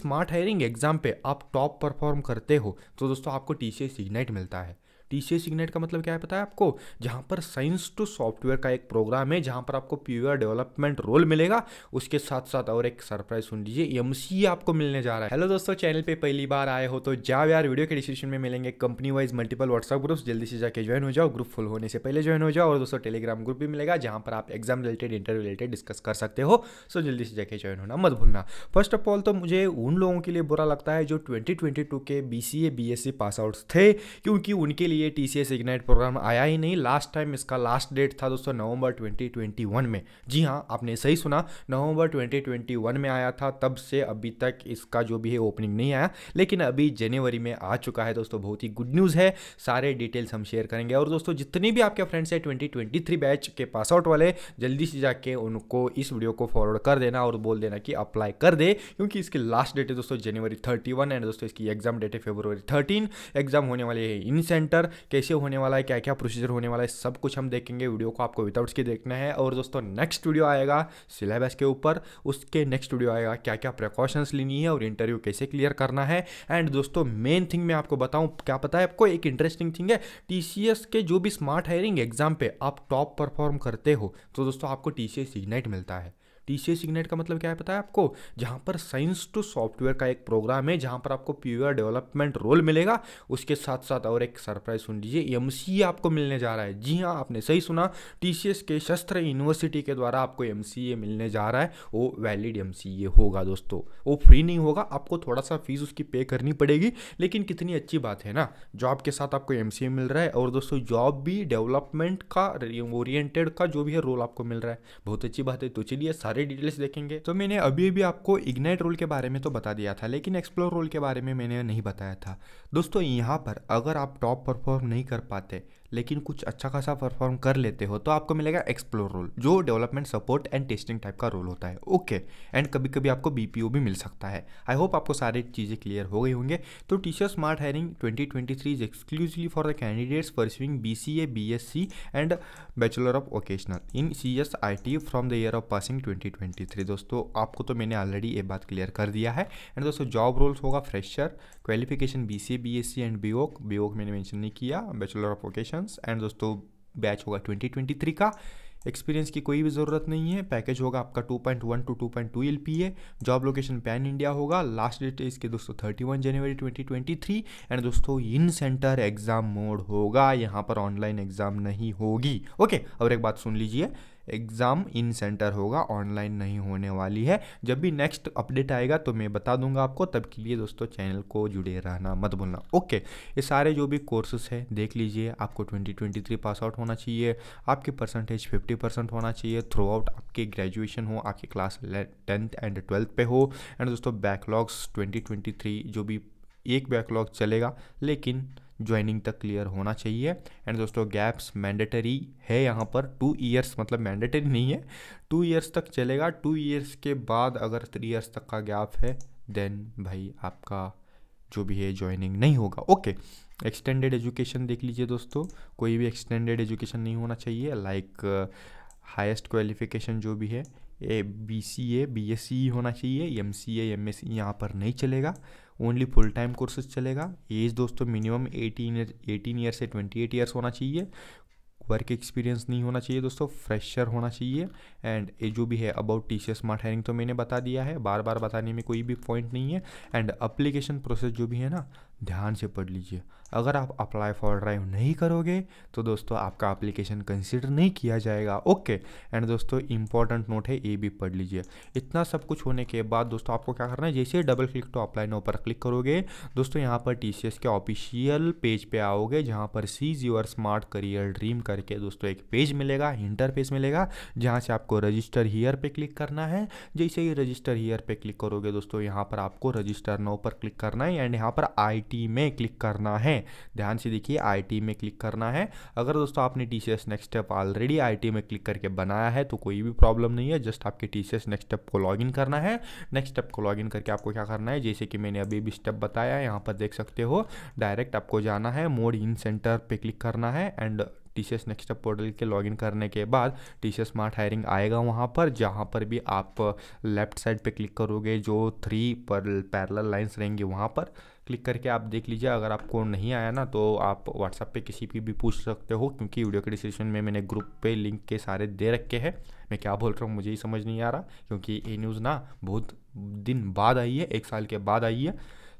smart hiring exam पे आप top perform करते हो तो दोस्तों आपको टी सी एस मिलता है टी सिग्नेट इग्नेट का मतलब क्या है पता है आपको जहां पर साइंस टू सॉफ्टवेयर का एक प्रोग्राम है जहां पर आपको प्योर डेवलपमेंट रोल मिलेगा उसके साथ साथ और एक सरप्राइज सुन लीजिए एम आपको मिलने जा रहा है हेलो दोस्तों चैनल पर पहली बार आए हो तो जाओ यार वीडियो के डिस्क्रिप्शन में मिलेंगे company wise multiple WhatsApp group जल्दी से जाकर ज्वाइन हो जाओ ग्रुप फुल होने से पहले ज्वाइन हो जाओ और दोस्तों टेलीग्राम ग्रुप भी मिलेगा जहां पर आप exam related interview related discuss कर सकते हो सो जल्दी से जाकर ज्वाइन होना मत भूलना फर्स्ट ऑफ ऑल तो मुझे उन लोगों के लिए बुरा लगता है जो ट्वेंटी के B C A B S C pass out थे क्योंकि उनके लिए ये T C S ignite program आया ही नहीं लास्ट टाइम इसका लास्ट डेट था दोस्तों नवंबर 2021 में जी हाँ आपने सही सुना नवंबर 2021 में आया था तब से अभी तक इसका जो भी है ओपनिंग नहीं आया लेकिन अभी जनवरी में आ चुका है दोस्तों बहुत ही गुड न्यूज़ है सारे डिटेल्स हम शेयर करेंगे और दोस्तों जितने भी आपके फ्रेंड्स हैं ट्वेंटी बैच के पास आउट वाले जल्दी से जाके उनको इस वीडियो को फॉरवर्ड कर देना और बोल देना कि अप्लाई कर दे क्योंकि इसकी लास्ट डेट है दोस्तों जनवरी थर्टी एंड दोस्तों इसकी एग्जाम डेट है फेब्रवरी थर्टीन एग्जाम होने वाले है इन सेंटर अंदर कैसे होने वाला है क्या क्या प्रोसीजर होने वाला है सब कुछ हम देखेंगे वीडियो को आपको विदाउट की देखना है और दोस्तों नेक्स्ट वीडियो आएगा सिलेबस के ऊपर उसके नेक्स्ट वीडियो आएगा क्या क्या प्रिकॉशंस लेनी है और इंटरव्यू कैसे क्लियर करना है एंड दोस्तों मेन थिंग मैं आपको बताऊँ क्या पता है आपको एक इंटरेस्टिंग थिंग है टी के जो भी स्मार्ट हायरिंग एग्जाम पे आप टॉप परफॉर्म करते हो तो दोस्तों आपको टी सी मिलता है टीसीएस इग्नाइट का मतलब क्या है पता है आपको जहाँ पर साइंस टू सॉफ्टवेयर का एक प्रोग्राम है जहाँ पर आपको प्योर डेवलपमेंट रोल मिलेगा उसके साथ साथ और एक सरप्राइज सुन लीजिए एम आपको मिलने जा रहा है जी हाँ आपने सही सुना टी के शस्त्र यूनिवर्सिटी के द्वारा आपको एम मिलने जा रहा है वो वैलिड एम होगा दोस्तों वो फ्री नहीं होगा आपको थोड़ा सा फीस उसकी पे करनी पड़ेगी लेकिन कितनी अच्छी बात है ना जॉब के साथ आपको एम मिल रहा है और दोस्तों जॉब भी डेवलपमेंट का ओरिएंटेड का जो भी है रोल आपको मिल रहा है बहुत अच्छी बात है तो चलिए सारे सारे डिटेल्स देखेंगे तो मैंने अभी अभी आपको इग्नाइट रोल के बारे में तो बता दिया था लेकिन एक्सप्लोर रोल के बारे में मैंने नहीं बताया था दोस्तों यहाँ पर अगर आप टॉप परफॉर्म नहीं कर पाते लेकिन कुछ अच्छा खासा परफॉर्म कर लेते हो तो आपको मिलेगा एक्सप्लोर रोल जो development support and testing type का रोल होता है ओके एंड कभी कभी आपको बी भी मिल सकता है आई होप आपको सारी चीज़ें क्लियर हो गई होंगे तो teacher smart hiring twenty twenty three is exclusively for the candidates pursuing B C A B S C and bachelor of vocational in C S I T from the year of passing twenty twenty three दोस्तों आपको तो मैंने already ये बात clear कर दिया है and दोस्तों जॉब रोल्स होगा fresher qualification B C B S C and B voc B voc मैंने मैंशन नहीं किया bachelor of vocation sessions and दोस्तों बैच होगा 2023 का एक्सपीरियंस की कोई भी ज़रूरत नहीं है पैकेज होगा आपका 2.1 point one to two point job location pan India होगा लास्ट डेट है इसके दोस्तों 31 वन जनवरी 2023 एंड दोस्तों इन सेंटर एग्ज़ाम मोड होगा यहाँ पर ऑनलाइन एग्ज़ाम नहीं होगी ओके और एक बात सुन लीजिए एग्ज़ाम इन सेंटर होगा ऑनलाइन नहीं होने वाली है जब भी नेक्स्ट अपडेट आएगा तो मैं बता दूंगा आपको तब के लिए दोस्तों चैनल को जुड़े रहना मत भूलना ओके ये सारे जो भी कोर्सेस है देख लीजिए आपको 2023 पास आउट होना चाहिए आपके परसेंटेज 50 परसेंट होना चाहिए थ्रू आउट आपके ग्रेजुएशन हो आपकी क्लास टेंथ एंड ट्वेल्थ पे हो एंड दोस्तों बैकलॉग्स ट्वेंटी जो भी एक बैकलॉग चलेगा लेकिन ज्वाइनिंग तक क्लियर होना चाहिए एंड दोस्तों गैप्स मैंडेटरी है यहाँ पर टू ईयर्स मतलब मैंडेटरी नहीं है टू ईयर्स तक चलेगा टू ईयर्स के बाद अगर थ्री ईयर्स तक का गैप है देन भाई आपका जो भी है ज्वाइनिंग नहीं होगा ओके एक्सटेंडेड एजुकेशन देख लीजिए दोस्तों कोई भी एक्सटेंडेड एजुकेशन नहीं होना चाहिए लाइक हाईएस्ट क्वालिफिकेशन जो भी है A B C A B S C होना चाहिए M C M S C यहाँ पर नहीं चलेगा ओनली फुल टाइम कोर्सेज चलेगा एज दोस्तों मिनिमम एटीन एटीन ईयर से ट्वेंटी एट ईयर्स होना चाहिए वर्क एक्सपीरियंस नहीं होना चाहिए दोस्तों फ्रेशर होना चाहिए एंड ये जो भी है about T C smart hiring तो मैंने बता दिया है बार बार बताने में कोई भी पॉइंट नहीं है एंड अप्लीकेशन प्रोसेस जो भी है ना ध्यान से पढ़ लीजिए अगर आप अप्लाई फॉर ड्राइव नहीं करोगे तो दोस्तों आपका अप्लीकेशन कंसिडर नहीं किया जाएगा ओके एंड दोस्तों इंपॉर्टेंट नोट है ये भी पढ़ लीजिए इतना सब कुछ होने के बाद दोस्तों आपको क्या करना है जैसे double click to apply now पर क्लिक करोगे दोस्तों यहाँ पर टी के ऑफिशियल पेज पे आओगे जहाँ पर seize your smart career dream कर करके दोस्तों एक पेज मिलेगा इंटरफेस मिलेगा जहाँ से आपको रजिस्टर हीयर पे क्लिक करना है जैसे ही रजिस्टर हीयर पे क्लिक करोगे दोस्तों यहाँ पर आपको रजिस्टर नो पर क्लिक करना है एंड यहाँ पर आई में क्लिक करना है ध्यान से देखिए आई में क्लिक करना है अगर दोस्तों आपने टी नेक्स्ट स्टेप ऑलरेडी आई में क्लिक करके बनाया है तो कोई भी प्रॉब्लम नहीं है जस्ट आपके टी नेक्स्ट स्टेप को लॉगिन करना है नेक्स्ट स्टेप को लॉगिन करके आपको क्या करना है जैसे कि मैंने अभी भी स्टेप बताया यहाँ पर देख सकते हो डायरेक्ट आपको जाना है मोड इन सेंटर पे क्लिक करना है and T C S next portal के लॉग इन करने के बाद T C S smart hiring आएगा वहाँ पर जहाँ पर भी आप लेफ्ट साइड पे क्लिक करोगे जो थ्री पर पैरल लाइन्स रहेंगी वहाँ पर क्लिक करके आप देख लीजिए अगर आपको नहीं आया ना तो आप व्हाट्सएप पे किसी की भी पूछ सकते हो क्योंकि वीडियो के डिस्क्रिप्शन में मैंने ग्रुप पे लिंक के सारे दे रखे हैं मैं क्या बोल रहा हूँ मुझे ही समझ नहीं आ रहा क्योंकि ये न्यूज़ ना बहुत दिन बाद आई है एक साल के बाद आई है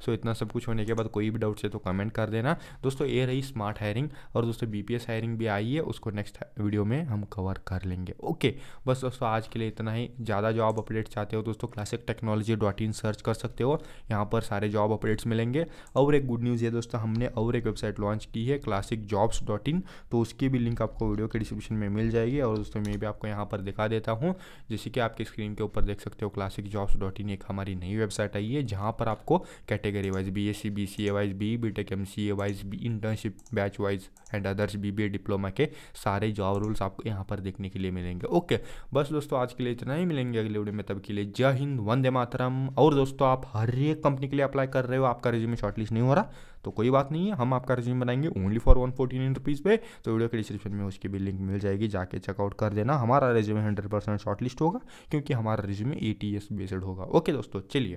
सो इतना सब कुछ होने के बाद कोई भी डाउट है तो कमेंट कर देना दोस्तों ये रही स्मार्ट हायरिंग और दोस्तों बी हायरिंग भी आई है उसको नेक्स्ट वीडियो में हम कवर कर लेंगे ओके बस दोस्तों आज के लिए इतना ही ज़्यादा जॉब अपडेट चाहते हो दोस्तों classic technology dot in search कर सकते हो यहाँ पर सारे जॉब अपडेट्स मिलेंगे और एक गुड न्यूज़ है दोस्तों हमने और एक वेबसाइट लॉन्च की है क्लासिक जॉब्स डॉट इन तो उसकी भी लिंक आपको वीडियो के डिस्क्रिप्शन में मिल जाएगी और दोस्तों मैं भी आपको यहाँ पर दिखा देता हूँ जैसे कि आपकी स्क्रीन के ऊपर देख सकते हो क्लासिक जॉब्स डॉट इन एक हमारी नई वेबसाइट आई है जहाँ पर आपको category A wise B B tech M C A wise B internship batch wise and others B diploma के सारे जॉब रूल्स आपको यहाँ पर देखने के लिए मिलेंगे ओके बस दोस्तों आज के लिए इतना ही मिलेंगे अगले वीडियो में तब के लिए जय हिंद वंदे मातरम और दोस्तों आप हर एक कंपनी के लिए अप्लाई कर रहे हो आपका रिज्यूम शॉर्टलिस्ट नहीं हो रहा तो कोई बात नहीं है हम आपका रिज्यूम बनाएंगे only for one forty nine rupees पे तो वीडियो के डिस्क्रिप्शन में उसकी भी लिंक मिल जाएगी जाके चेकआउट कर देना हमारा रिज्यूम हंड्रेड परसेंट शॉर्टलिस्ट होगा क्योंकि हमारा resume A T S based होगा ओके दोस्तों चलिए